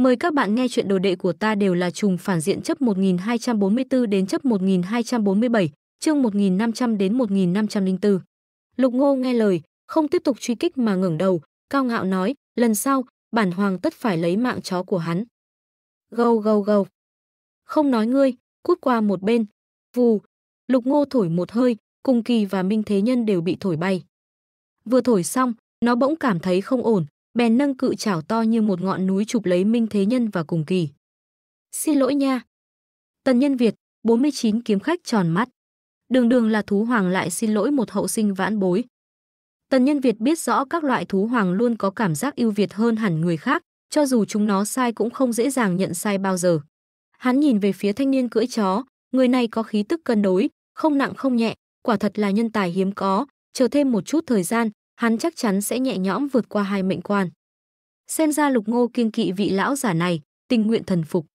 Mời các bạn nghe chuyện đồ đệ của ta đều là trùng phản diện chấp 1244 đến chấp 1247, chương 1500 đến 1504. Lục Ngô nghe lời, không tiếp tục truy kích mà ngẩng đầu, cao ngạo nói, lần sau, bản hoàng tất phải lấy mạng chó của hắn. Gâu gâu gâu. Không nói ngươi, cút qua một bên. Vù. Lục Ngô thổi một hơi, Cung Kỳ và Minh Thế Nhân đều bị thổi bay. Vừa thổi xong, nó bỗng cảm thấy không ổn, bèn nâng cự chảo to như một ngọn núi chụp lấy Minh Thế Nhân và cùng kỳ. Xin lỗi nha. Tần Nhân Việt, 49 kiếm khách tròn mắt. Đường đường là thú hoàng lại xin lỗi một hậu sinh vãn bối. Tần Nhân Việt biết rõ các loại thú hoàng luôn có cảm giác ưu việt hơn hẳn người khác, cho dù chúng nó sai cũng không dễ dàng nhận sai bao giờ. Hắn nhìn về phía thanh niên cưỡi chó, người này có khí tức cân đối, không nặng không nhẹ, quả thật là nhân tài hiếm có, chờ thêm một chút thời gian, hắn chắc chắn sẽ nhẹ nhõm vượt qua hai mệnh quan. Xem ra Lục Ngô kiên kỵ vị lão giả này, tình nguyện thần phục.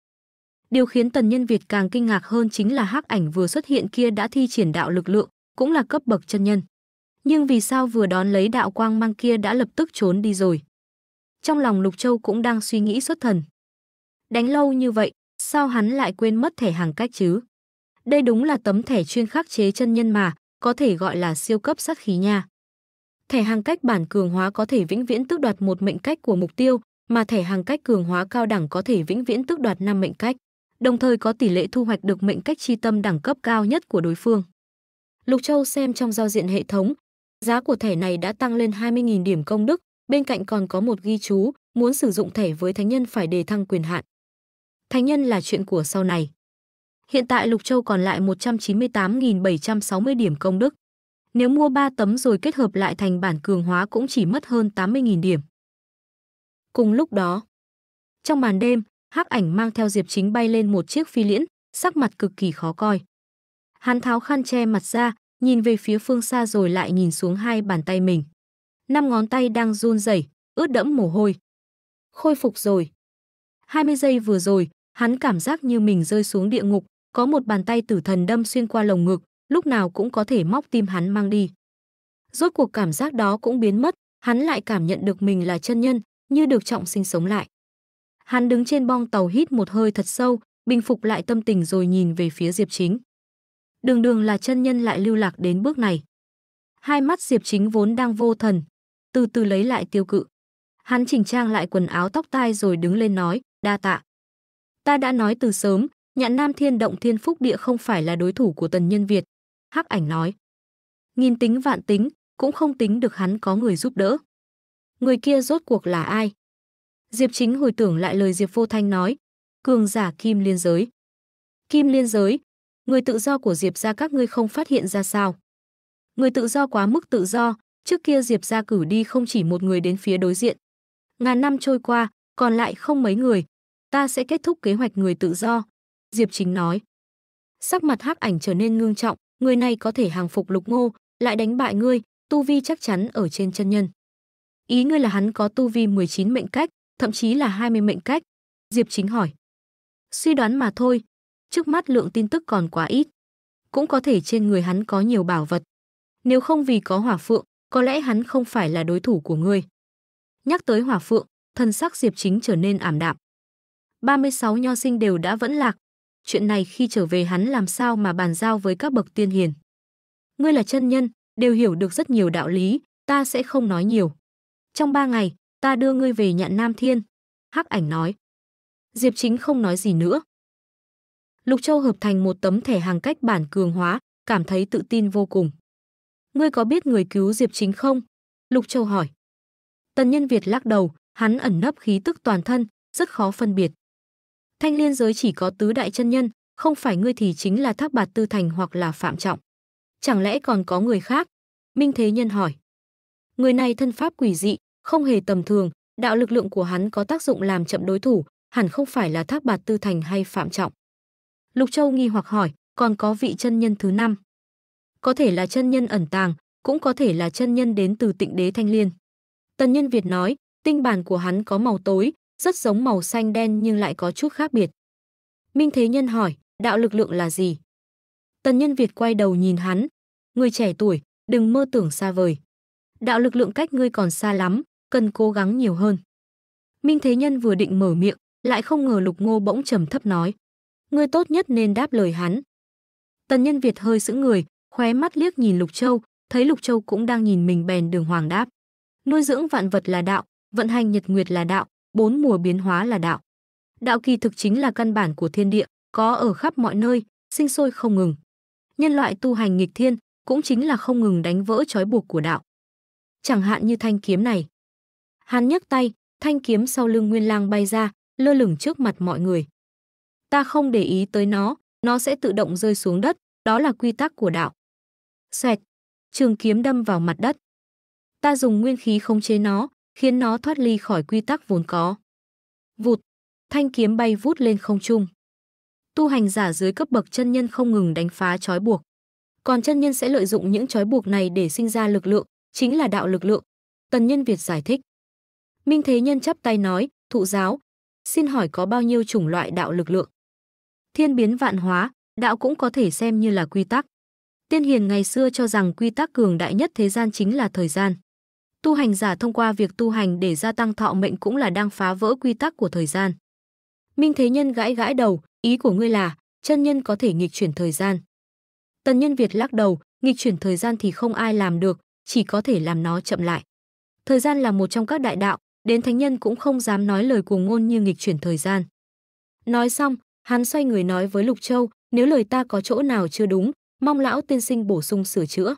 Điều khiến Tần Nhân Việt càng kinh ngạc hơn chính là hắc ảnh vừa xuất hiện kia đã thi triển đạo lực lượng, cũng là cấp bậc chân nhân. Nhưng vì sao vừa đón lấy đạo quang mang kia đã lập tức trốn đi rồi? Trong lòng Lục Châu cũng đang suy nghĩ xuất thần. Đánh lâu như vậy, sao hắn lại quên mất thẻ hàng cách chứ? Đây đúng là tấm thẻ chuyên khắc chế chân nhân mà, có thể gọi là siêu cấp sát khí nha thẻ hàng cách bản cường hóa có thể vĩnh viễn tước đoạt một mệnh cách của mục tiêu, mà thẻ hàng cách cường hóa cao đẳng có thể vĩnh viễn tước đoạt 5 mệnh cách, đồng thời có tỷ lệ thu hoạch được mệnh cách chi tâm đẳng cấp cao nhất của đối phương. Lục Châu xem trong giao diện hệ thống, giá của thẻ này đã tăng lên 20.000 điểm công đức, bên cạnh còn có một ghi chú, muốn sử dụng thẻ với thánh nhân phải đề thăng quyền hạn. Thánh nhân là chuyện của sau này. Hiện tại Lục Châu còn lại 198.760 điểm công đức. Nếu mua 3 tấm rồi kết hợp lại thành bản cường hóa cũng chỉ mất hơn 80.000 điểm. Cùng lúc đó, trong màn đêm, Hắc Ảnh mang theo Diệp Chính bay lên một chiếc phi liễn, sắc mặt cực kỳ khó coi. Hắn tháo khăn che mặt ra, nhìn về phía phương xa rồi lại nhìn xuống hai bàn tay mình. Năm ngón tay đang run rẩy, ướt đẫm mồ hôi. Khôi phục rồi. 20 giây vừa rồi, hắn cảm giác như mình rơi xuống địa ngục, có một bàn tay tử thần đâm xuyên qua lồng ngực, lúc nào cũng có thể móc tim hắn mang đi. Rốt cuộc cảm giác đó cũng biến mất, hắn lại cảm nhận được mình là chân nhân, như được trọng sinh sống lại. Hắn đứng trên bong tàu hít một hơi thật sâu, bình phục lại tâm tình rồi nhìn về phía Diệp Chính. Đường đường là chân nhân lại lưu lạc đến bước này. Hai mắt Diệp Chính vốn đang vô thần, từ từ lấy lại tiêu cự. Hắn chỉnh trang lại quần áo tóc tai rồi đứng lên nói, đa tạ. Ta đã nói từ sớm, nhạn nam thiên động thiên phúc địa không phải là đối thủ của tần nhân Việt, Hắc ảnh nói. Nghìn tính vạn tính, cũng không tính được hắn có người giúp đỡ. Người kia rốt cuộc là ai? Diệp Chính hồi tưởng lại lời Diệp Vô Thanh nói, cường giả Kim Liên Giới. Kim Liên Giới, người tự do của Diệp ra các ngươi không phát hiện ra sao. Người tự do quá mức tự do, trước kia Diệp ra cử đi không chỉ một người đến phía đối diện. Ngàn năm trôi qua, còn lại không mấy người. Ta sẽ kết thúc kế hoạch người tự do, Diệp Chính nói. Sắc mặt hắc ảnh trở nên ngương trọng, người này có thể hàng phục lục ngô, lại đánh bại ngươi, tu vi chắc chắn ở trên chân nhân. Ý ngươi là hắn có tu vi 19 mệnh cách, thậm chí là 20 mệnh cách. Diệp Chính hỏi. Suy đoán mà thôi, trước mắt lượng tin tức còn quá ít. Cũng có thể trên người hắn có nhiều bảo vật. Nếu không vì có hỏa phượng, có lẽ hắn không phải là đối thủ của ngươi. Nhắc tới hỏa phượng, thân sắc Diệp Chính trở nên ảm đạm. 36 nho sinh đều đã vẫn lạc, chuyện này khi trở về hắn làm sao mà bàn giao với các bậc tiên hiền. Ngươi là chân nhân, đều hiểu được rất nhiều đạo lý, ta sẽ không nói nhiều. Trong ba ngày, ta đưa ngươi về nhạn Nam Thiên. Hắc ảnh nói. Diệp chính không nói gì nữa. Lục Châu hợp thành một tấm thẻ hàng cách bản cường hóa, cảm thấy tự tin vô cùng. Ngươi có biết người cứu Diệp chính không? Lục Châu hỏi. Tần nhân Việt lắc đầu, hắn ẩn nấp khí tức toàn thân, rất khó phân biệt. Thanh liên giới chỉ có tứ đại chân nhân, không phải ngươi thì chính là Thác Bạt Tư Thành hoặc là Phạm Trọng. Chẳng lẽ còn có người khác? Minh Thế Nhân hỏi. Người này thân pháp quỷ dị, không hề tầm thường, đạo lực lượng của hắn có tác dụng làm chậm đối thủ, hẳn không phải là Thác Bạt Tư Thành hay Phạm Trọng. Lục Châu nghi hoặc hỏi, còn có vị chân nhân thứ năm. Có thể là chân nhân ẩn tàng, cũng có thể là chân nhân đến từ tịnh đế thanh liên. Tần nhân Việt nói, tinh bản của hắn có màu tối, rất giống màu xanh đen nhưng lại có chút khác biệt. Minh Thế Nhân hỏi, đạo lực lượng là gì? Tần Nhân Việt quay đầu nhìn hắn, người trẻ tuổi, đừng mơ tưởng xa vời. Đạo lực lượng cách ngươi còn xa lắm, cần cố gắng nhiều hơn. Minh Thế Nhân vừa định mở miệng, lại không ngờ Lục Ngô bỗng trầm thấp nói, ngươi tốt nhất nên đáp lời hắn. Tần Nhân Việt hơi sững người, khóe mắt liếc nhìn Lục Châu, thấy Lục Châu cũng đang nhìn mình bèn đường hoàng đáp. Nuôi dưỡng vạn vật là đạo, vận hành nhật nguyệt là đạo, bốn mùa biến hóa là đạo. Đạo kỳ thực chính là căn bản của thiên địa, có ở khắp mọi nơi, sinh sôi không ngừng. Nhân loại tu hành nghịch thiên cũng chính là không ngừng đánh vỡ trói buộc của đạo. Chẳng hạn như thanh kiếm này. Hắn nhấc tay, thanh kiếm sau lưng Nguyên Lang bay ra, lơ lửng trước mặt mọi người. Ta không để ý tới nó, nó sẽ tự động rơi xuống đất, đó là quy tắc của đạo. Xoẹt, trường kiếm đâm vào mặt đất. Ta dùng nguyên khí khống chế nó, khiến nó thoát ly khỏi quy tắc vốn có. Vụt, thanh kiếm bay vút lên không trung. Tu hành giả dưới cấp bậc chân nhân không ngừng đánh phá trói buộc. Còn chân nhân sẽ lợi dụng những trói buộc này để sinh ra lực lượng, chính là đạo lực lượng. Tần Nhân Việt giải thích. Minh Thế Nhân chắp tay nói, thụ giáo, xin hỏi có bao nhiêu chủng loại đạo lực lượng? Thiên biến vạn hóa, đạo cũng có thể xem như là quy tắc. Tiên Hiền ngày xưa cho rằng quy tắc cường đại nhất thế gian chính là thời gian tu hành giả thông qua việc tu hành để gia tăng thọ mệnh cũng là đang phá vỡ quy tắc của thời gian. Minh Thế Nhân gãi gãi đầu, ý của ngươi là chân nhân có thể nghịch chuyển thời gian. Tần Nhân Việt lắc đầu, nghịch chuyển thời gian thì không ai làm được, chỉ có thể làm nó chậm lại. Thời gian là một trong các đại đạo, đến thánh nhân cũng không dám nói lời cuồng ngôn như nghịch chuyển thời gian. Nói xong, hắn xoay người nói với Lục Châu, nếu lời ta có chỗ nào chưa đúng, mong lão tiên sinh bổ sung sửa chữa.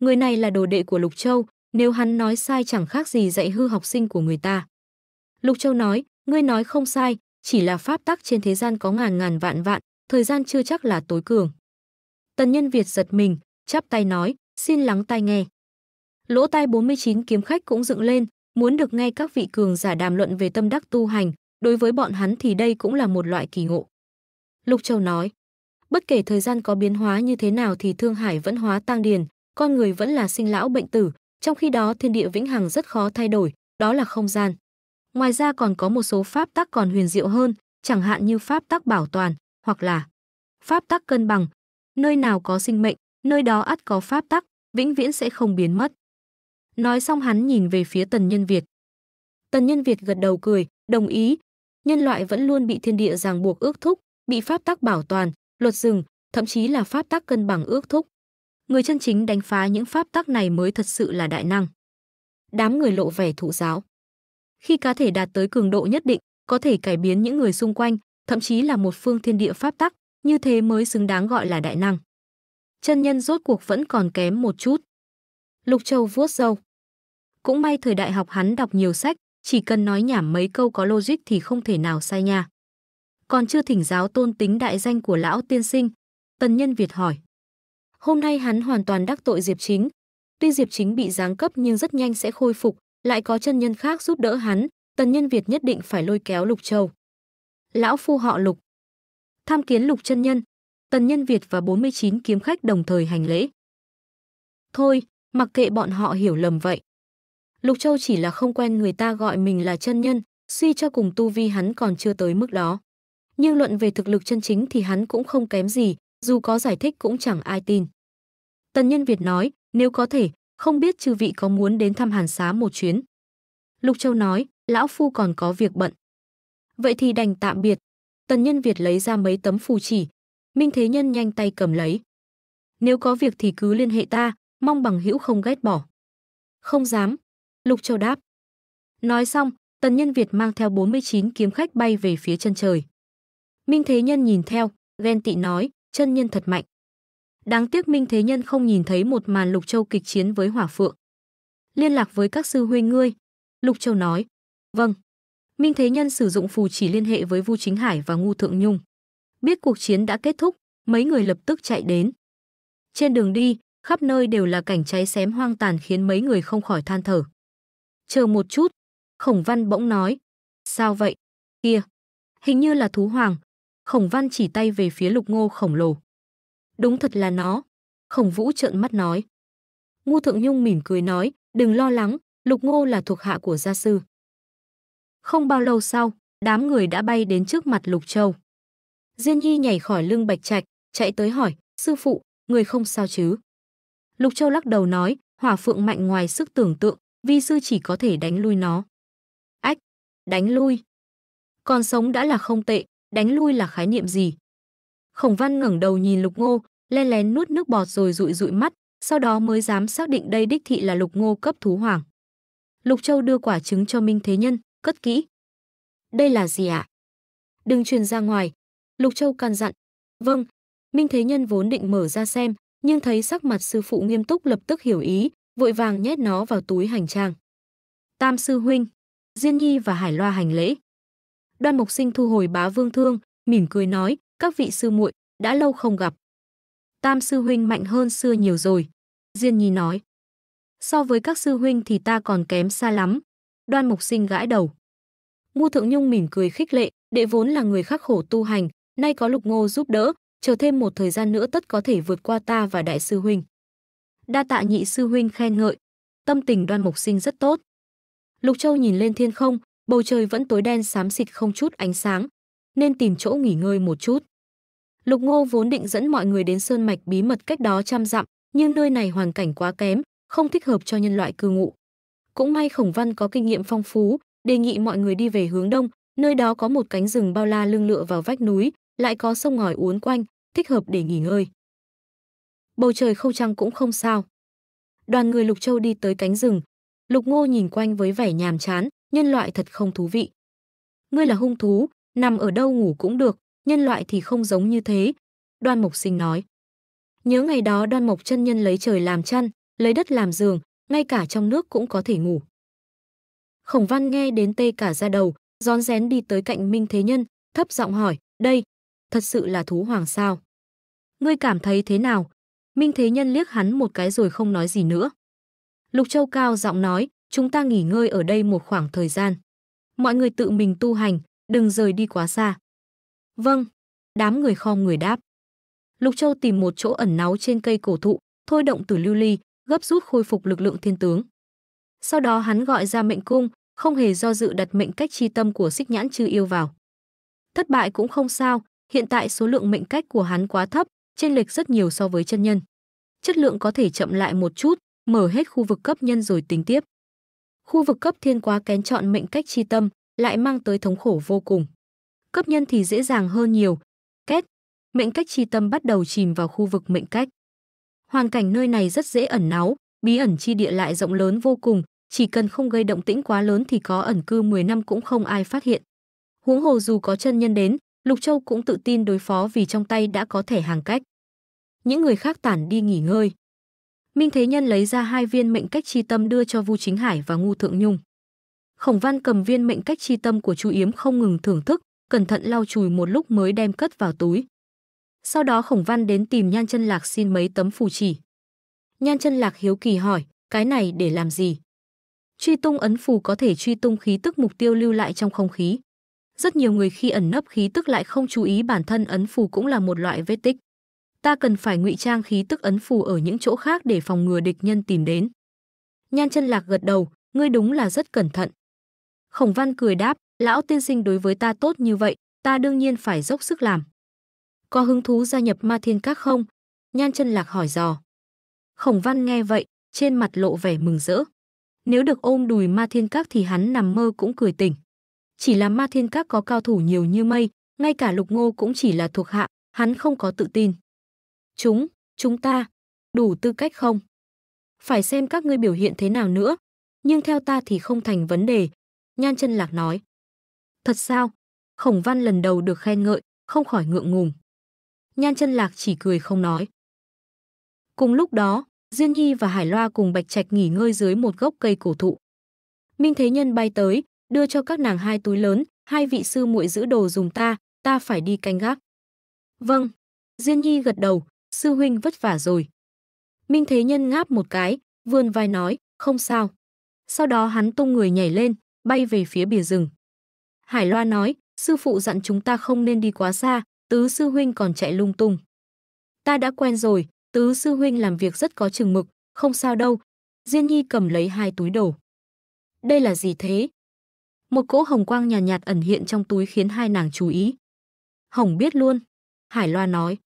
Người này là đồ đệ của Lục Châu, nếu hắn nói sai chẳng khác gì dạy hư học sinh của người ta. Lục Châu nói, ngươi nói không sai, chỉ là pháp tắc trên thế gian có ngàn ngàn vạn vạn, thời gian chưa chắc là tối cường. Tần nhân Việt giật mình, chắp tay nói, xin lắng tai nghe. Lỗ tai 49 kiếm khách cũng dựng lên, muốn được nghe các vị cường giả đàm luận về tâm đắc tu hành, đối với bọn hắn thì đây cũng là một loại kỳ ngộ. Lục Châu nói, bất kể thời gian có biến hóa như thế nào thì Thương Hải vẫn hóa tang điền, con người vẫn là sinh lão bệnh tử, trong khi đó thiên địa vĩnh hằng rất khó thay đổi, đó là không gian. Ngoài ra còn có một số pháp tắc còn huyền diệu hơn, chẳng hạn như pháp tắc bảo toàn hoặc là pháp tắc cân bằng. Nơi nào có sinh mệnh, nơi đó ắt có pháp tắc, vĩnh viễn sẽ không biến mất. Nói xong hắn nhìn về phía Tần Nhân Việt. Tần Nhân Việt gật đầu cười, đồng ý. Nhân loại vẫn luôn bị thiên địa ràng buộc ước thúc, bị pháp tắc bảo toàn, luật rừng, thậm chí là pháp tắc cân bằng ước thúc người chân chính đánh phá những pháp tắc này mới thật sự là đại năng. Đám người lộ vẻ thụ giáo. Khi cá thể đạt tới cường độ nhất định, có thể cải biến những người xung quanh, thậm chí là một phương thiên địa pháp tắc, như thế mới xứng đáng gọi là đại năng. Chân nhân rốt cuộc vẫn còn kém một chút. Lục Châu vuốt râu. Cũng may thời đại học hắn đọc nhiều sách, chỉ cần nói nhảm mấy câu có logic thì không thể nào sai nha. Còn chưa thỉnh giáo tôn tính đại danh của lão tiên sinh, tần nhân Việt hỏi. Hôm nay hắn hoàn toàn đắc tội Diệp Chính. Tuy Diệp Chính bị giáng cấp nhưng rất nhanh sẽ khôi phục, lại có chân nhân khác giúp đỡ hắn, tần nhân Việt nhất định phải lôi kéo Lục Châu. Lão phu họ Lục. Tham kiến Lục chân nhân, tần nhân Việt và 49 kiếm khách đồng thời hành lễ. Thôi, mặc kệ bọn họ hiểu lầm vậy. Lục Châu chỉ là không quen người ta gọi mình là chân nhân, suy cho cùng tu vi hắn còn chưa tới mức đó. Nhưng luận về thực lực chân chính thì hắn cũng không kém gì, dù có giải thích cũng chẳng ai tin. Tần Nhân Việt nói, nếu có thể, không biết chư vị có muốn đến thăm Hàn Xá một chuyến. Lục Châu nói, lão phu còn có việc bận. Vậy thì đành tạm biệt. Tần Nhân Việt lấy ra mấy tấm phù chỉ, Minh Thế Nhân nhanh tay cầm lấy. Nếu có việc thì cứ liên hệ ta, mong bằng hữu không ghét bỏ. Không dám, Lục Châu đáp. Nói xong, Tần Nhân Việt mang theo 49 kiếm khách bay về phía chân trời. Minh Thế Nhân nhìn theo, ghen tị nói, chân nhân thật mạnh. Đáng tiếc Minh Thế Nhân không nhìn thấy một màn Lục Châu kịch chiến với Hỏa Phượng. Liên lạc với các sư huynh ngươi, Lục Châu nói. Vâng. Minh Thế Nhân sử dụng phù chỉ liên hệ với Vu Chính Hải và Ngu Thượng Nhung. Biết cuộc chiến đã kết thúc, mấy người lập tức chạy đến. Trên đường đi, khắp nơi đều là cảnh cháy xém hoang tàn khiến mấy người không khỏi than thở. Chờ một chút, Khổng Văn bỗng nói. Sao vậy? Kia! Hình như là thú hoàng. Khổng Văn chỉ tay về phía lục ngô khổng lồ. Đúng thật là nó. Khổng Vũ trợn mắt nói. Ngu Thượng Nhung mỉm cười nói, đừng lo lắng, Lục Ngô là thuộc hạ của gia sư. Không bao lâu sau, đám người đã bay đến trước mặt Lục Châu. Diên Nhi nhảy khỏi lưng Bạch Trạch, chạy tới hỏi, sư phụ, người không sao chứ? Lục Châu lắc đầu nói, hỏa phượng mạnh ngoài sức tưởng tượng, vi sư chỉ có thể đánh lui nó. Ách, đánh lui. Còn sống đã là không tệ, đánh lui là khái niệm gì? Khổng Văn ngẩng đầu nhìn Lục Ngô, lén lén nuốt nước bọt rồi dụi dụi mắt, sau đó mới dám xác định đây đích thị là Lục Ngô cấp thú hoàng. Lục Châu đưa quả trứng cho Minh Thế Nhân, cất kỹ. Đây là gì ạ? À? Đừng truyền ra ngoài. Lục Châu căn dặn. Vâng, Minh Thế Nhân vốn định mở ra xem, nhưng thấy sắc mặt sư phụ nghiêm túc lập tức hiểu ý, vội vàng nhét nó vào túi hành trang. Tam sư huynh, Diên Nhi và Hải Loa hành lễ. Đoan Mộc Sinh thu hồi bá vương thương, mỉm cười nói, các vị sư muội, đã lâu không gặp. Tam sư huynh mạnh hơn xưa nhiều rồi. Diên Nhi nói. So với các sư huynh thì ta còn kém xa lắm. Đoan Mục Sinh gãi đầu. Ngô Thượng Nhung mỉm cười khích lệ, đệ vốn là người khắc khổ tu hành, nay có Lục Ngô giúp đỡ, chờ thêm một thời gian nữa tất có thể vượt qua ta và đại sư huynh. Đa tạ nhị sư huynh khen ngợi, tâm tình Đoan Mục Sinh rất tốt. Lục Châu nhìn lên thiên không, bầu trời vẫn tối đen xám xịt không chút ánh sáng, nên tìm chỗ nghỉ ngơi một chút. Lục Ngô vốn định dẫn mọi người đến sơn mạch bí mật cách đó trăm dặm, nhưng nơi này hoàn cảnh quá kém, không thích hợp cho nhân loại cư ngụ. Cũng may Khổng Văn có kinh nghiệm phong phú, đề nghị mọi người đi về hướng đông, nơi đó có một cánh rừng bao la lưng lựa vào vách núi, lại có sông ngòi uốn quanh, thích hợp để nghỉ ngơi. Bầu trời không trăng cũng không sao. Đoàn người Lục Châu đi tới cánh rừng, Lục Ngô nhìn quanh với vẻ nhàm chán, nhân loại thật không thú vị. Ngươi là hung thú, nằm ở đâu ngủ cũng được, nhân loại thì không giống như thế. Đoan Mộc Sinh nói. Nhớ ngày đó Đoan Mộc chân nhân lấy trời làm chăn, lấy đất làm giường, ngay cả trong nước cũng có thể ngủ. Khổng Văn nghe đến tê cả ra đầu, rón rén đi tới cạnh Minh Thế Nhân, thấp giọng hỏi, đây, thật sự là thú hoàng sao? Ngươi cảm thấy thế nào? Minh Thế Nhân liếc hắn một cái rồi không nói gì nữa. Lục Châu Cao giọng nói, chúng ta nghỉ ngơi ở đây một khoảng thời gian. Mọi người tự mình tu hành, đừng rời đi quá xa. Vâng. Đám người khom người đáp. Lục Châu tìm một chỗ ẩn náu trên cây cổ thụ, thôi động tử lưu ly, gấp rút khôi phục lực lượng thiên tướng. Sau đó hắn gọi ra mệnh cung, không hề do dự đặt mệnh cách chi tâm của xích nhãn chư yêu vào. Thất bại cũng không sao, hiện tại số lượng mệnh cách của hắn quá thấp, trên lệch rất nhiều so với chân nhân. Chất lượng có thể chậm lại một chút, mở hết khu vực cấp nhân rồi tính tiếp. Khu vực cấp thiên quá kén chọn mệnh cách chi tâm, lại mang tới thống khổ vô cùng cấp nhân thì dễ dàng hơn nhiều. Kết, mệnh cách chi tâm bắt đầu chìm vào khu vực mệnh cách. Hoàn cảnh nơi này rất dễ ẩn náu, bí ẩn chi địa lại rộng lớn vô cùng, chỉ cần không gây động tĩnh quá lớn thì có ẩn cư 10 năm cũng không ai phát hiện. Huống hồ dù có chân nhân đến, Lục Châu cũng tự tin đối phó vì trong tay đã có thể hàng cách. Những người khác tản đi nghỉ ngơi. Minh Thế Nhân lấy ra hai viên mệnh cách chi tâm đưa cho Vu Chính Hải và Ngu Thượng Nhung. Khổng Văn cầm viên mệnh cách chi tâm của Chu Yếm không ngừng thưởng thức, cẩn thận lau chùi một lúc mới đem cất vào túi. Sau đó Khổng Văn đến tìm Nhan Chân Lạc xin mấy tấm phù chỉ. Nhan Chân Lạc hiếu kỳ hỏi, cái này để làm gì? Truy tung ấn phù có thể truy tung khí tức mục tiêu lưu lại trong không khí. Rất nhiều người khi ẩn nấp khí tức lại không chú ý bản thân ấn phù cũng là một loại vết tích. Ta cần phải ngụy trang khí tức ấn phù ở những chỗ khác để phòng ngừa địch nhân tìm đến. Nhan chân lạc gật đầu, ngươi đúng là rất cẩn thận. Khổng văn cười đáp, lão tiên sinh đối với ta tốt như vậy, ta đương nhiên phải dốc sức làm. Có hứng thú gia nhập ma thiên các không? Nhan chân lạc hỏi dò. Khổng văn nghe vậy, trên mặt lộ vẻ mừng rỡ. Nếu được ôm đùi ma thiên các thì hắn nằm mơ cũng cười tỉnh. Chỉ là ma thiên các có cao thủ nhiều như mây, ngay cả lục ngô cũng chỉ là thuộc hạ, hắn không có tự tin. Chúng, chúng ta, đủ tư cách không? Phải xem các ngươi biểu hiện thế nào nữa, nhưng theo ta thì không thành vấn đề, Nhan chân lạc nói. Thật sao? Khổng Văn lần đầu được khen ngợi, không khỏi ngượng ngùng. Nhan chân lạc chỉ cười không nói. Cùng lúc đó, Diên nhi và Hải Loa cùng Bạch Trạch nghỉ ngơi dưới một gốc cây cổ thụ. Minh Thế Nhân bay tới, đưa cho các nàng hai túi lớn, hai vị sư muội giữ đồ dùng ta, ta phải đi canh gác. Vâng, Diên nhi gật đầu, sư huynh vất vả rồi. Minh Thế Nhân ngáp một cái, vươn vai nói, không sao. Sau đó hắn tung người nhảy lên, bay về phía bìa rừng. Hải Loa nói, sư phụ dặn chúng ta không nên đi quá xa, tứ sư huynh còn chạy lung tung. Ta đã quen rồi, tứ sư huynh làm việc rất có chừng mực, không sao đâu. Diên Nhi cầm lấy hai túi đồ. Đây là gì thế? Một cỗ hồng quang nhàn nhạt, nhạt ẩn hiện trong túi khiến hai nàng chú ý. Hồng biết luôn. Hải Loa nói.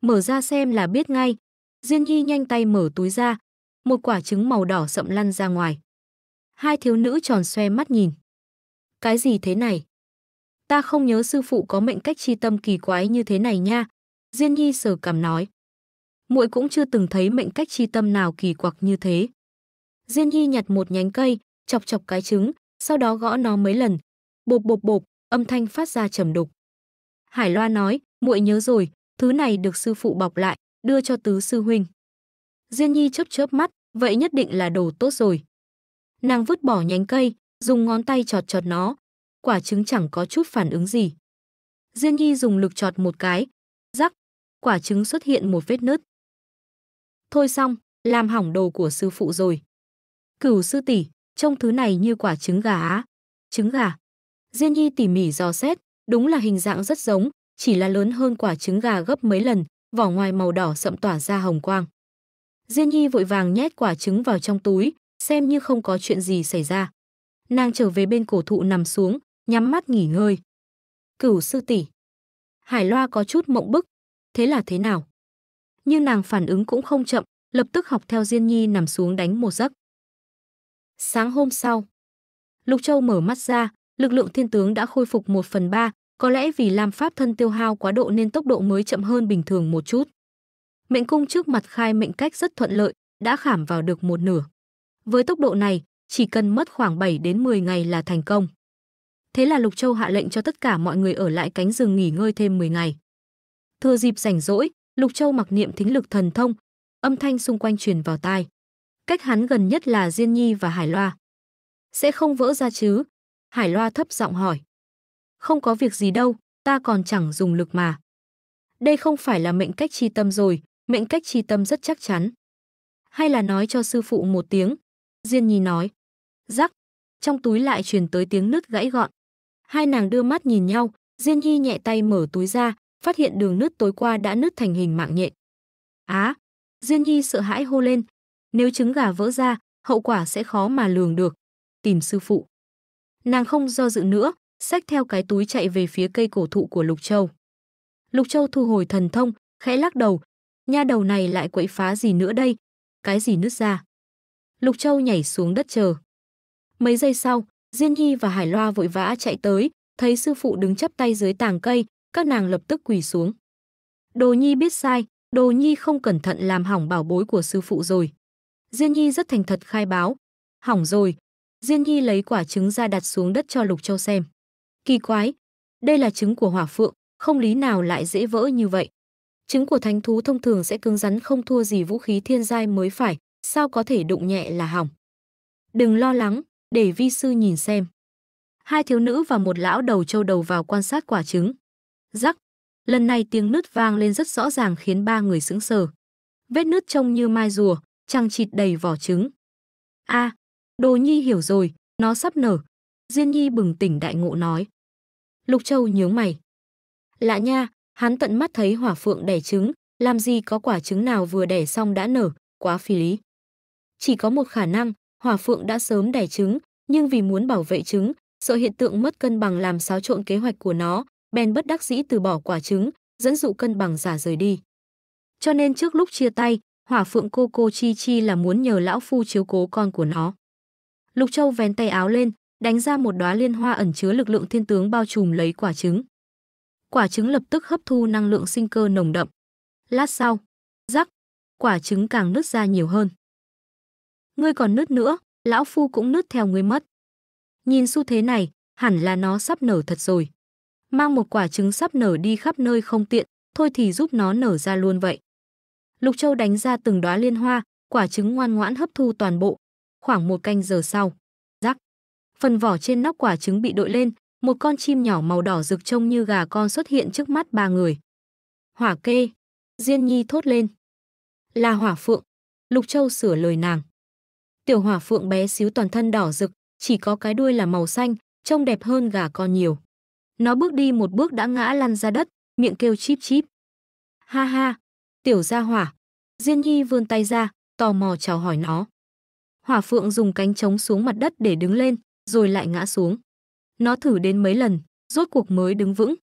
Mở ra xem là biết ngay. Diên Nhi nhanh tay mở túi ra. Một quả trứng màu đỏ sậm lăn ra ngoài. Hai thiếu nữ tròn xoe mắt nhìn cái gì thế này? Ta không nhớ sư phụ có mệnh cách chi tâm kỳ quái như thế này nha. Diên Nhi sờ cảm nói. muội cũng chưa từng thấy mệnh cách chi tâm nào kỳ quặc như thế. Diên Nhi nhặt một nhánh cây, chọc chọc cái trứng, sau đó gõ nó mấy lần. Bộp bộp bộp, âm thanh phát ra trầm đục. Hải Loa nói, muội nhớ rồi, thứ này được sư phụ bọc lại, đưa cho tứ sư huynh. Diên Nhi chớp chớp mắt, vậy nhất định là đồ tốt rồi. Nàng vứt bỏ nhánh cây, dùng ngón tay chọt chọt nó. Quả trứng chẳng có chút phản ứng gì. Diên Nhi dùng lực chọt một cái, rắc, quả trứng xuất hiện một vết nứt. Thôi xong, làm hỏng đồ của sư phụ rồi. Cửu sư tỷ, trông thứ này như quả trứng gà á. Trứng gà. Diên Nhi tỉ mỉ dò xét, đúng là hình dạng rất giống, chỉ là lớn hơn quả trứng gà gấp mấy lần, vỏ ngoài màu đỏ sậm tỏa ra hồng quang. Diên Nhi vội vàng nhét quả trứng vào trong túi, xem như không có chuyện gì xảy ra nàng trở về bên cổ thụ nằm xuống, nhắm mắt nghỉ ngơi. Cửu sư tỷ. Hải Loa có chút mộng bức, thế là thế nào? Nhưng nàng phản ứng cũng không chậm, lập tức học theo Diên Nhi nằm xuống đánh một giấc. Sáng hôm sau, Lục Châu mở mắt ra, lực lượng thiên tướng đã khôi phục một phần ba có lẽ vì Lam Pháp thân tiêu hao quá độ nên tốc độ mới chậm hơn bình thường một chút. Mệnh cung trước mặt khai mệnh cách rất thuận lợi, đã khảm vào được một nửa. Với tốc độ này, chỉ cần mất khoảng 7 đến 10 ngày là thành công. Thế là Lục Châu hạ lệnh cho tất cả mọi người ở lại cánh rừng nghỉ ngơi thêm 10 ngày. Thừa dịp rảnh rỗi, Lục Châu mặc niệm thính lực thần thông, âm thanh xung quanh truyền vào tai. Cách hắn gần nhất là Diên Nhi và Hải Loa. Sẽ không vỡ ra chứ? Hải Loa thấp giọng hỏi. Không có việc gì đâu, ta còn chẳng dùng lực mà. Đây không phải là mệnh cách chi tâm rồi, mệnh cách chi tâm rất chắc chắn. Hay là nói cho sư phụ một tiếng. Diên Nhi nói rắc. Trong túi lại truyền tới tiếng nứt gãy gọn. Hai nàng đưa mắt nhìn nhau, Diên Hy nhẹ tay mở túi ra, phát hiện đường nứt tối qua đã nứt thành hình mạng nhện. Á! Diên Hy sợ hãi hô lên. Nếu trứng gà vỡ ra, hậu quả sẽ khó mà lường được. Tìm sư phụ. Nàng không do dự nữa, xách theo cái túi chạy về phía cây cổ thụ của Lục Châu. Lục Châu thu hồi thần thông, khẽ lắc đầu. Nha đầu này lại quậy phá gì nữa đây? Cái gì nứt ra? Lục Châu nhảy xuống đất chờ. Mấy giây sau, Diên Nhi và Hải Loa vội vã chạy tới, thấy sư phụ đứng chắp tay dưới tàng cây, các nàng lập tức quỳ xuống. Đồ Nhi biết sai, Đồ Nhi không cẩn thận làm hỏng bảo bối của sư phụ rồi. Diên Nhi rất thành thật khai báo. Hỏng rồi. Diên Nhi lấy quả trứng ra đặt xuống đất cho Lục Châu xem. Kỳ quái, đây là trứng của hỏa phượng, không lý nào lại dễ vỡ như vậy. Trứng của thánh thú thông thường sẽ cứng rắn không thua gì vũ khí thiên giai mới phải, sao có thể đụng nhẹ là hỏng. Đừng lo lắng, để vi sư nhìn xem. Hai thiếu nữ và một lão đầu trâu đầu vào quan sát quả trứng. Rắc, lần này tiếng nứt vang lên rất rõ ràng khiến ba người sững sờ. Vết nứt trông như mai rùa, trăng chịt đầy vỏ trứng. a à, đồ nhi hiểu rồi, nó sắp nở. Diên nhi bừng tỉnh đại ngộ nói. Lục châu nhướng mày. Lạ nha, hắn tận mắt thấy hỏa phượng đẻ trứng, làm gì có quả trứng nào vừa đẻ xong đã nở, quá phi lý. Chỉ có một khả năng, hỏa phượng đã sớm đẻ trứng, nhưng vì muốn bảo vệ trứng, sợ hiện tượng mất cân bằng làm xáo trộn kế hoạch của nó, bèn bất đắc dĩ từ bỏ quả trứng, dẫn dụ cân bằng giả rời đi. Cho nên trước lúc chia tay, hỏa phượng cô cô chi chi là muốn nhờ lão phu chiếu cố con của nó. Lục Châu vén tay áo lên, đánh ra một đóa liên hoa ẩn chứa lực lượng thiên tướng bao trùm lấy quả trứng. Quả trứng lập tức hấp thu năng lượng sinh cơ nồng đậm. Lát sau, rắc, quả trứng càng nứt ra nhiều hơn ngươi còn nứt nữa, lão phu cũng nứt theo ngươi mất. Nhìn xu thế này, hẳn là nó sắp nở thật rồi. Mang một quả trứng sắp nở đi khắp nơi không tiện, thôi thì giúp nó nở ra luôn vậy. Lục Châu đánh ra từng đóa liên hoa, quả trứng ngoan ngoãn hấp thu toàn bộ. Khoảng một canh giờ sau, rắc. Phần vỏ trên nóc quả trứng bị đội lên, một con chim nhỏ màu đỏ rực trông như gà con xuất hiện trước mắt ba người. Hỏa kê, Diên Nhi thốt lên. Là hỏa phượng. Lục Châu sửa lời nàng. Tiểu hỏa phượng bé xíu toàn thân đỏ rực, chỉ có cái đuôi là màu xanh, trông đẹp hơn gà con nhiều. Nó bước đi một bước đã ngã lăn ra đất, miệng kêu chip chip. Ha ha, tiểu gia hỏa. Diên Nhi vươn tay ra, tò mò chào hỏi nó. Hỏa phượng dùng cánh trống xuống mặt đất để đứng lên, rồi lại ngã xuống. Nó thử đến mấy lần, rốt cuộc mới đứng vững.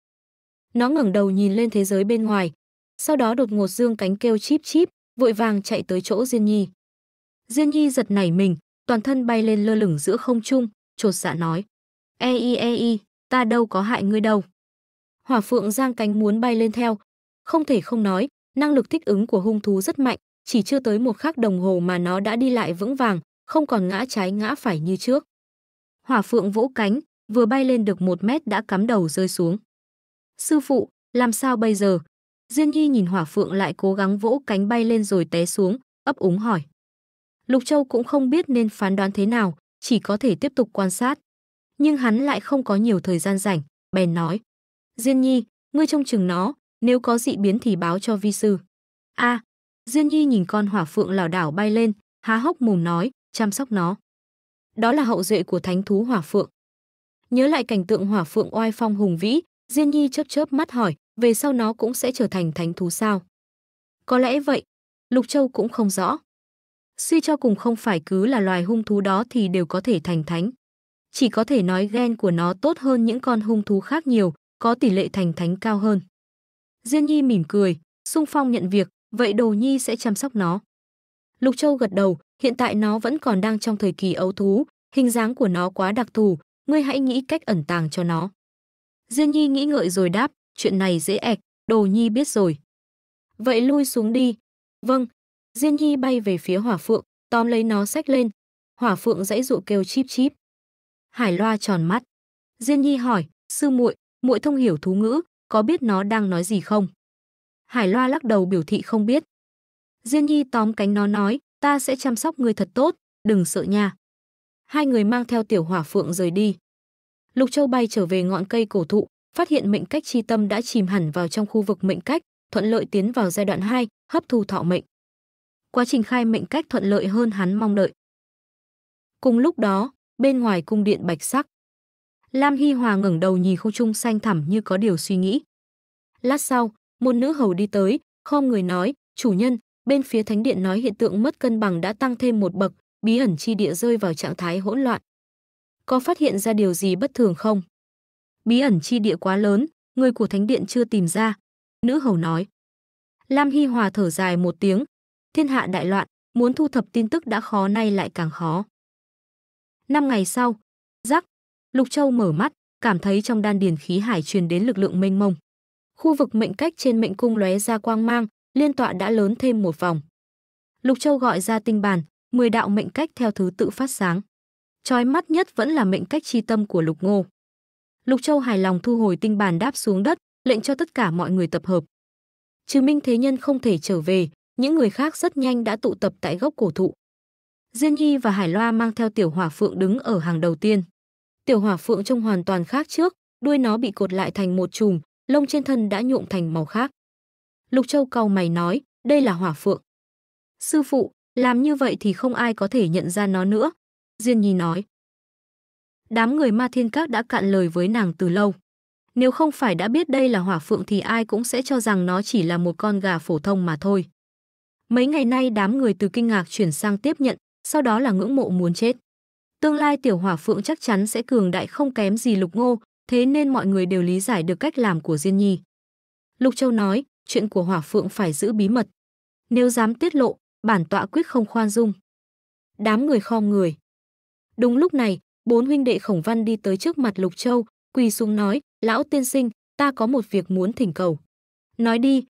Nó ngẩng đầu nhìn lên thế giới bên ngoài, sau đó đột ngột dương cánh kêu chip chip, vội vàng chạy tới chỗ Diên Nhi. Diên Nhi giật nảy mình, toàn thân bay lên lơ lửng giữa không trung, chột dạ nói. E i e i, ta đâu có hại ngươi đâu. Hỏa phượng giang cánh muốn bay lên theo. Không thể không nói, năng lực thích ứng của hung thú rất mạnh, chỉ chưa tới một khắc đồng hồ mà nó đã đi lại vững vàng, không còn ngã trái ngã phải như trước. Hỏa phượng vỗ cánh, vừa bay lên được một mét đã cắm đầu rơi xuống. Sư phụ, làm sao bây giờ? Diên Nhi nhìn hỏa phượng lại cố gắng vỗ cánh bay lên rồi té xuống, ấp úng hỏi. Lục Châu cũng không biết nên phán đoán thế nào, chỉ có thể tiếp tục quan sát. Nhưng hắn lại không có nhiều thời gian rảnh, bèn nói. Diên Nhi, ngươi trông chừng nó, nếu có dị biến thì báo cho vi sư. a Diên Nhi nhìn con hỏa phượng lảo đảo bay lên, há hốc mồm nói, chăm sóc nó. Đó là hậu duệ của thánh thú hỏa phượng. Nhớ lại cảnh tượng hỏa phượng oai phong hùng vĩ, Diên Nhi chớp chớp mắt hỏi, về sau nó cũng sẽ trở thành thánh thú sao? Có lẽ vậy, Lục Châu cũng không rõ suy cho cùng không phải cứ là loài hung thú đó thì đều có thể thành thánh. Chỉ có thể nói gen của nó tốt hơn những con hung thú khác nhiều, có tỷ lệ thành thánh cao hơn. Diên Nhi mỉm cười, sung phong nhận việc, vậy Đồ Nhi sẽ chăm sóc nó. Lục Châu gật đầu, hiện tại nó vẫn còn đang trong thời kỳ ấu thú, hình dáng của nó quá đặc thù, ngươi hãy nghĩ cách ẩn tàng cho nó. Diên Nhi nghĩ ngợi rồi đáp, chuyện này dễ ẹc, Đồ Nhi biết rồi. Vậy lui xuống đi. Vâng, Diên Nhi bay về phía hỏa phượng, tóm lấy nó xách lên. Hỏa phượng dãy dụ kêu chip chip. Hải loa tròn mắt. Diên Nhi hỏi, sư muội, muội thông hiểu thú ngữ, có biết nó đang nói gì không? Hải loa lắc đầu biểu thị không biết. Diên Nhi tóm cánh nó nói, ta sẽ chăm sóc người thật tốt, đừng sợ nha. Hai người mang theo tiểu hỏa phượng rời đi. Lục Châu bay trở về ngọn cây cổ thụ, phát hiện mệnh cách chi tâm đã chìm hẳn vào trong khu vực mệnh cách, thuận lợi tiến vào giai đoạn 2, hấp thu thọ mệnh quá trình khai mệnh cách thuận lợi hơn hắn mong đợi. Cùng lúc đó, bên ngoài cung điện bạch sắc, Lam Hy Hòa ngẩng đầu nhìn không trung xanh thẳm như có điều suy nghĩ. Lát sau, một nữ hầu đi tới, khom người nói, chủ nhân, bên phía thánh điện nói hiện tượng mất cân bằng đã tăng thêm một bậc, bí ẩn chi địa rơi vào trạng thái hỗn loạn. Có phát hiện ra điều gì bất thường không? Bí ẩn chi địa quá lớn, người của thánh điện chưa tìm ra. Nữ hầu nói. Lam Hy Hòa thở dài một tiếng, Thiên hạ đại loạn, muốn thu thập tin tức đã khó nay lại càng khó. Năm ngày sau, rắc, Lục Châu mở mắt, cảm thấy trong đan điền khí hải truyền đến lực lượng mênh mông. Khu vực mệnh cách trên mệnh cung lóe ra quang mang, liên tọa đã lớn thêm một vòng. Lục Châu gọi ra tinh bàn, 10 đạo mệnh cách theo thứ tự phát sáng. Chói mắt nhất vẫn là mệnh cách chi tâm của Lục Ngô. Lục Châu hài lòng thu hồi tinh bàn đáp xuống đất, lệnh cho tất cả mọi người tập hợp. Trừ Minh Thế Nhân không thể trở về, những người khác rất nhanh đã tụ tập tại gốc cổ thụ. Diên Hy và Hải Loa mang theo Tiểu Hỏa Phượng đứng ở hàng đầu tiên. Tiểu Hỏa Phượng trông hoàn toàn khác trước, đuôi nó bị cột lại thành một chùm, lông trên thân đã nhuộm thành màu khác. Lục Châu cau mày nói, đây là Hỏa Phượng. Sư phụ, làm như vậy thì không ai có thể nhận ra nó nữa. Diên Nhi nói. Đám người ma thiên các đã cạn lời với nàng từ lâu. Nếu không phải đã biết đây là hỏa phượng thì ai cũng sẽ cho rằng nó chỉ là một con gà phổ thông mà thôi. Mấy ngày nay đám người từ kinh ngạc chuyển sang tiếp nhận, sau đó là ngưỡng mộ muốn chết. Tương lai tiểu hỏa phượng chắc chắn sẽ cường đại không kém gì lục ngô, thế nên mọi người đều lý giải được cách làm của Diên Nhi. Lục Châu nói, chuyện của hỏa phượng phải giữ bí mật. Nếu dám tiết lộ, bản tọa quyết không khoan dung. Đám người khom người. Đúng lúc này, bốn huynh đệ khổng văn đi tới trước mặt Lục Châu, quỳ xuống nói, lão tiên sinh, ta có một việc muốn thỉnh cầu. Nói đi,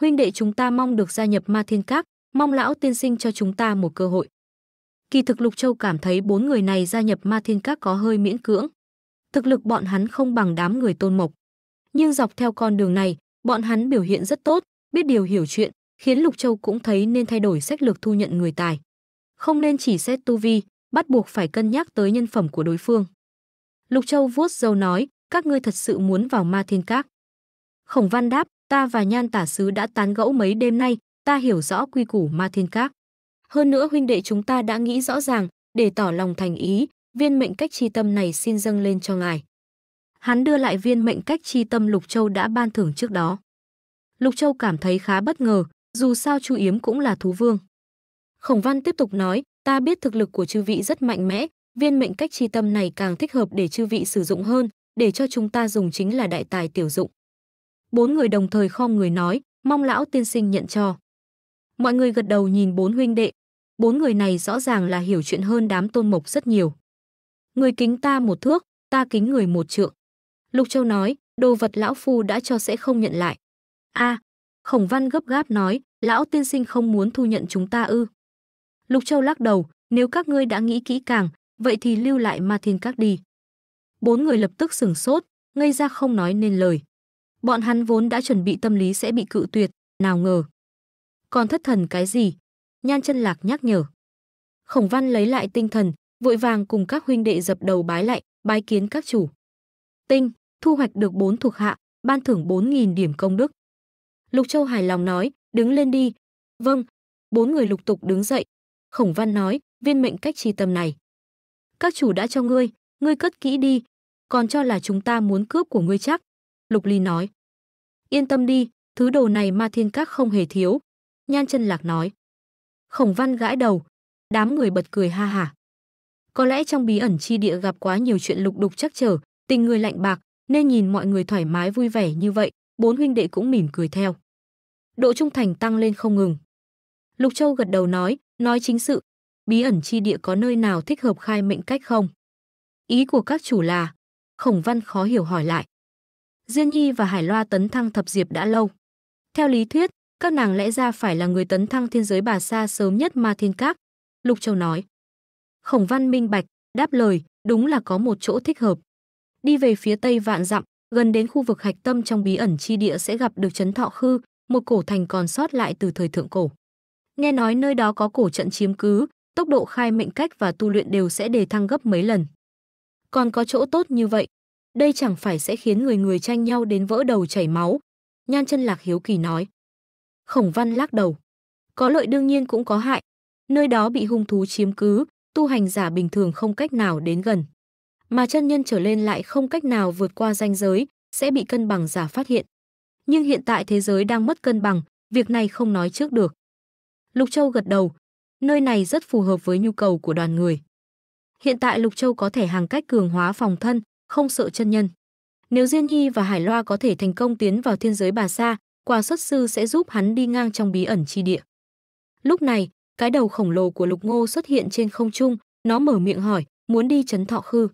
huynh đệ chúng ta mong được gia nhập ma thiên các, mong lão tiên sinh cho chúng ta một cơ hội. Kỳ thực Lục Châu cảm thấy bốn người này gia nhập ma thiên các có hơi miễn cưỡng. Thực lực bọn hắn không bằng đám người tôn mộc. Nhưng dọc theo con đường này, bọn hắn biểu hiện rất tốt, biết điều hiểu chuyện, khiến Lục Châu cũng thấy nên thay đổi sách lược thu nhận người tài. Không nên chỉ xét tu vi, bắt buộc phải cân nhắc tới nhân phẩm của đối phương. Lục Châu vuốt râu nói, các ngươi thật sự muốn vào ma thiên các. Khổng văn đáp, ta và nhan tả sứ đã tán gẫu mấy đêm nay, ta hiểu rõ quy củ ma thiên các. Hơn nữa huynh đệ chúng ta đã nghĩ rõ ràng, để tỏ lòng thành ý, viên mệnh cách chi tâm này xin dâng lên cho ngài. Hắn đưa lại viên mệnh cách chi tâm Lục Châu đã ban thưởng trước đó. Lục Châu cảm thấy khá bất ngờ, dù sao Chu Yếm cũng là thú vương. Khổng Văn tiếp tục nói, ta biết thực lực của chư vị rất mạnh mẽ, viên mệnh cách chi tâm này càng thích hợp để chư vị sử dụng hơn, để cho chúng ta dùng chính là đại tài tiểu dụng. Bốn người đồng thời khom người nói, mong lão tiên sinh nhận cho. Mọi người gật đầu nhìn bốn huynh đệ. Bốn người này rõ ràng là hiểu chuyện hơn đám tôn mộc rất nhiều. Người kính ta một thước, ta kính người một trượng. Lục Châu nói, đồ vật lão phu đã cho sẽ không nhận lại. a à, Khổng Văn gấp gáp nói, lão tiên sinh không muốn thu nhận chúng ta ư. Lục Châu lắc đầu, nếu các ngươi đã nghĩ kỹ càng, vậy thì lưu lại ma thiên các đi. Bốn người lập tức sửng sốt, ngây ra không nói nên lời. Bọn hắn vốn đã chuẩn bị tâm lý sẽ bị cự tuyệt, nào ngờ. Còn thất thần cái gì? Nhan chân lạc nhắc nhở. Khổng văn lấy lại tinh thần, vội vàng cùng các huynh đệ dập đầu bái lại, bái kiến các chủ. Tinh, thu hoạch được bốn thuộc hạ, ban thưởng 4.000 điểm công đức. Lục Châu hài lòng nói, đứng lên đi. Vâng, bốn người lục tục đứng dậy. Khổng văn nói, viên mệnh cách trì tâm này. Các chủ đã cho ngươi, ngươi cất kỹ đi, còn cho là chúng ta muốn cướp của ngươi chắc. Lục Ly nói. Yên tâm đi, thứ đồ này ma thiên các không hề thiếu. Nhan chân lạc nói. Khổng văn gãi đầu, đám người bật cười ha hả. Có lẽ trong bí ẩn chi địa gặp quá nhiều chuyện lục đục chắc trở, tình người lạnh bạc, nên nhìn mọi người thoải mái vui vẻ như vậy, bốn huynh đệ cũng mỉm cười theo. Độ trung thành tăng lên không ngừng. Lục Châu gật đầu nói, nói chính sự, bí ẩn chi địa có nơi nào thích hợp khai mệnh cách không? Ý của các chủ là, Khổng Văn khó hiểu hỏi lại. Diên Hy và Hải Loa tấn thăng thập diệp đã lâu. Theo lý thuyết, các nàng lẽ ra phải là người tấn thăng thiên giới bà sa sớm nhất mà thiên các. Lục Châu nói. Khổng Văn minh bạch, đáp lời, đúng là có một chỗ thích hợp. Đi về phía tây vạn dặm, gần đến khu vực hạch tâm trong bí ẩn chi địa sẽ gặp được chấn Thọ Khư, một cổ thành còn sót lại từ thời thượng cổ. Nghe nói nơi đó có cổ trận chiếm cứ, tốc độ khai mệnh cách và tu luyện đều sẽ đề thăng gấp mấy lần. Còn có chỗ tốt như vậy, đây chẳng phải sẽ khiến người người tranh nhau đến vỡ đầu chảy máu. Nhan chân lạc hiếu kỳ nói. Khổng văn lắc đầu. Có lợi đương nhiên cũng có hại. Nơi đó bị hung thú chiếm cứ, tu hành giả bình thường không cách nào đến gần. Mà chân nhân trở lên lại không cách nào vượt qua ranh giới, sẽ bị cân bằng giả phát hiện. Nhưng hiện tại thế giới đang mất cân bằng, việc này không nói trước được. Lục Châu gật đầu, nơi này rất phù hợp với nhu cầu của đoàn người. Hiện tại Lục Châu có thể hàng cách cường hóa phòng thân, không sợ chân nhân. Nếu Diên Nhi và Hải Loa có thể thành công tiến vào thiên giới bà Sa, quà xuất sư sẽ giúp hắn đi ngang trong bí ẩn chi địa. Lúc này, cái đầu khổng lồ của Lục Ngô xuất hiện trên không trung, nó mở miệng hỏi, muốn đi chấn thọ khư.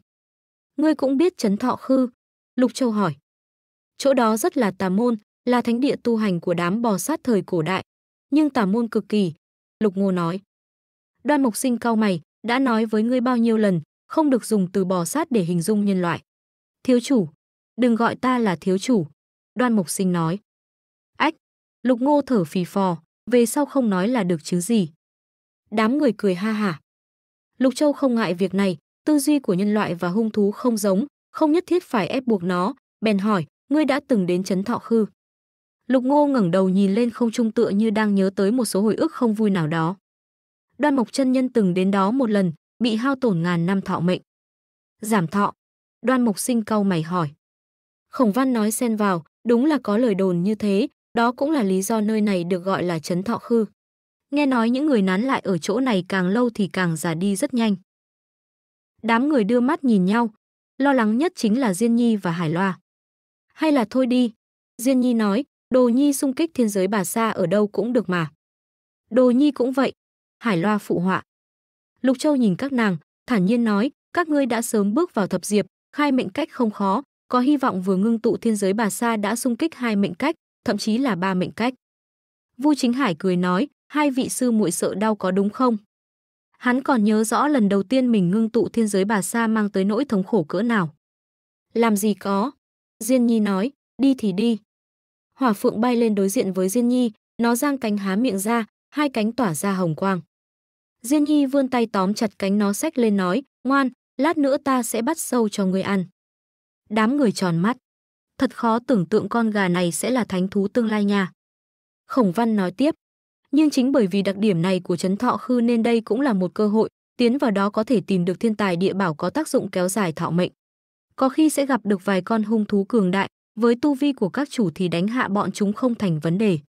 Ngươi cũng biết chấn thọ khư. Lục Châu hỏi. Chỗ đó rất là tà môn, là thánh địa tu hành của đám bò sát thời cổ đại. Nhưng tà môn cực kỳ. Lục Ngô nói. Đoan Mộc Sinh cao mày, đã nói với ngươi bao nhiêu lần, không được dùng từ bò sát để hình dung nhân loại. Thiếu chủ, đừng gọi ta là thiếu chủ, đoan mục sinh nói. Ách, lục ngô thở phì phò, về sau không nói là được chứ gì. Đám người cười ha hả. Lục Châu không ngại việc này, tư duy của nhân loại và hung thú không giống, không nhất thiết phải ép buộc nó, bèn hỏi, ngươi đã từng đến chấn thọ khư. Lục Ngô ngẩng đầu nhìn lên không trung tựa như đang nhớ tới một số hồi ức không vui nào đó. Đoan Mộc Chân Nhân từng đến đó một lần, bị hao tổn ngàn năm thọ mệnh. Giảm thọ. Đoan Mục Sinh câu mày hỏi. Khổng Văn nói xen vào, đúng là có lời đồn như thế, đó cũng là lý do nơi này được gọi là chấn Thọ Khư. Nghe nói những người nán lại ở chỗ này càng lâu thì càng già đi rất nhanh. Đám người đưa mắt nhìn nhau, lo lắng nhất chính là Diên Nhi và Hải Loa. Hay là thôi đi, Diên Nhi nói, Đồ Nhi xung kích thiên giới bà xa ở đâu cũng được mà. Đồ Nhi cũng vậy, Hải Loa phụ họa. Lục Châu nhìn các nàng, thản nhiên nói, các ngươi đã sớm bước vào thập diệp, khai mệnh cách không khó, có hy vọng vừa ngưng tụ thiên giới bà sa đã xung kích hai mệnh cách, thậm chí là ba mệnh cách. Vu Chính Hải cười nói, hai vị sư muội sợ đau có đúng không? Hắn còn nhớ rõ lần đầu tiên mình ngưng tụ thiên giới bà sa mang tới nỗi thống khổ cỡ nào. Làm gì có? Diên Nhi nói, đi thì đi. Hỏa Phượng bay lên đối diện với Diên Nhi, nó giang cánh há miệng ra, hai cánh tỏa ra hồng quang. Diên Nhi vươn tay tóm chặt cánh nó xách lên nói, ngoan, lát nữa ta sẽ bắt sâu cho người ăn. Đám người tròn mắt. Thật khó tưởng tượng con gà này sẽ là thánh thú tương lai nha. Khổng Văn nói tiếp, nhưng chính bởi vì đặc điểm này của Trấn thọ khư nên đây cũng là một cơ hội, tiến vào đó có thể tìm được thiên tài địa bảo có tác dụng kéo dài thọ mệnh. Có khi sẽ gặp được vài con hung thú cường đại, với tu vi của các chủ thì đánh hạ bọn chúng không thành vấn đề.